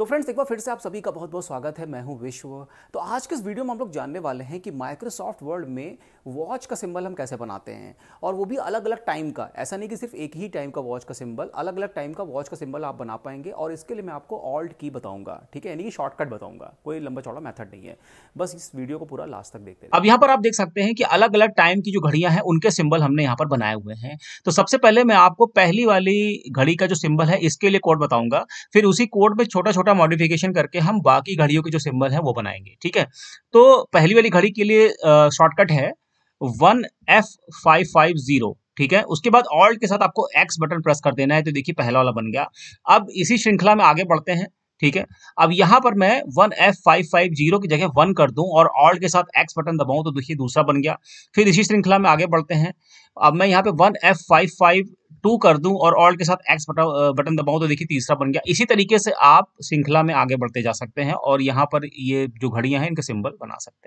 तो फ्रेंड्स एक बार फिर से आप सभी का बहुत बहुत स्वागत है मैं हूं विश्व तो आज के इस वीडियो में हम लोग जानने वाले हैं कि माइक्रोसॉफ्ट वर्ल्ड में वॉच का सिंबल हम कैसे बनाते हैं और वो भी अलग अलग टाइम का ऐसा नहीं कि सिर्फ एक ही टाइम का वॉच का सिंबल अलग अलग टाइम का वॉच का सिंबल आप बना पाएंगे और इसके लिए मैं आपको ऑल्ट की बताऊंगा ठीक है यानी कि शॉर्टकट बताऊंगा कोई लंबा चौड़ा मैथड नहीं है बस इस वीडियो को पूरा लास्ट तक देखते हैं अब यहाँ पर आप देख सकते हैं कि अलग अलग टाइम की जो घड़ियां हैं उनके सिंबल हमने यहाँ पर बनाए हुए हैं तो सबसे पहले मैं आपको पहली वाली घड़ी का जो सिंबल है इसके लिए कोड बताऊंगा फिर उसी कोड में छोटा छोटा छोटा मॉडिफिकेशन करके हम बाकी घड़ियों के जो सिंबल है वो बनाएंगे ठीक है तो पहली वाली घड़ी के लिए शॉर्टकट है one F five five zero ठीक है उसके बाद ऑल्ट के साथ आपको एक्स बटन प्रेस कर देना है तो देखिए पहला वाला बन गया अब इसी श्रृंखला में आगे बढ़ते हैं ठीक है अब यहां पर मैं one F five five zero की जगह वन कर दूं और ऑल्ट के साथ एक्स बटन दबाऊं तो देखिए दूसरा बन गया फिर इसी श्रृंखला में आगे बढ़ते हैं अब मैं यहाँ पे one F five five two कर दूं और ऑल्ट के साथ एक्स बटन बटन दबाऊं तो देखिए तीसरा बन गया इसी तरीके से आप श्रृंखला में आगे बढ़ते जा सकते हैं और यहाँ पर ये जो घड़ियाँ हैं इनका सिंबल बना सकते हैं